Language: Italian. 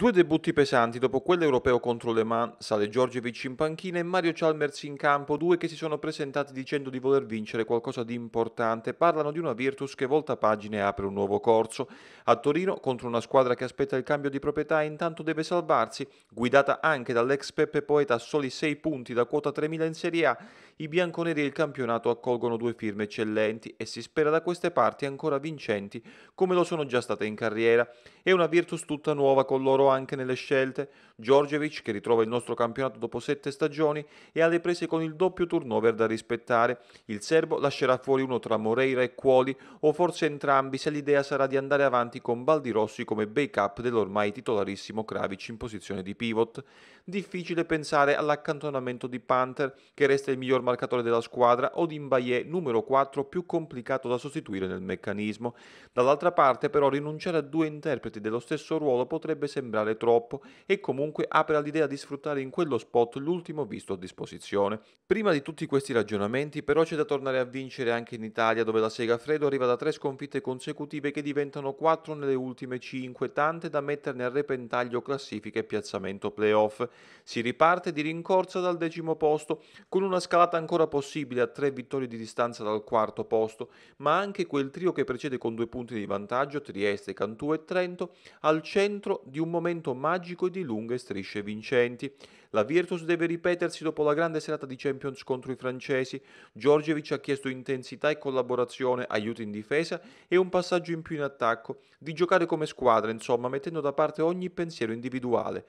Due debutti pesanti dopo quello europeo contro Le Mans, sale Giorgevic in panchina e Mario Chalmers in campo, due che si sono presentati dicendo di voler vincere qualcosa di importante, parlano di una Virtus che volta pagina e apre un nuovo corso. A Torino, contro una squadra che aspetta il cambio di proprietà e intanto deve salvarsi, guidata anche dall'ex Peppe Poeta a soli 6 punti da quota 3.000 in Serie A, i bianconeri e il campionato accolgono due firme eccellenti e si spera da queste parti ancora vincenti come lo sono già state in carriera. È una Virtus tutta nuova con loro anche nelle scelte. Djordjevic, che ritrova il nostro campionato dopo sette stagioni, è alle prese con il doppio turnover da rispettare. Il serbo lascerà fuori uno tra Moreira e Cuoli, o forse entrambi, se l'idea sarà di andare avanti con Baldirossi come backup dell'ormai titolarissimo Kravic in posizione di pivot. Difficile pensare all'accantonamento di Panther, che resta il miglior marcatore della squadra, o di Mbaye, numero 4, più complicato da sostituire nel meccanismo. Dall'altra parte, però, rinunciare a due interpreti dello stesso ruolo potrebbe sembrare girare troppo e comunque apre all'idea di sfruttare in quello spot l'ultimo visto a disposizione. Prima di tutti questi ragionamenti però c'è da tornare a vincere anche in Italia dove la Sega Fredo arriva da tre sconfitte consecutive che diventano quattro nelle ultime cinque, tante da metterne a repentaglio classifica e piazzamento playoff. Si riparte di rincorsa dal decimo posto con una scalata ancora possibile a tre vittorie di distanza dal quarto posto, ma anche quel trio che precede con due punti di vantaggio Trieste, Cantù e Trento al centro di un momento momento magico e di lunghe strisce vincenti. La Virtus deve ripetersi dopo la grande serata di Champions contro i francesi. Giorgevic ha chiesto intensità e collaborazione, aiuto in difesa e un passaggio in più in attacco, di giocare come squadra, insomma, mettendo da parte ogni pensiero individuale,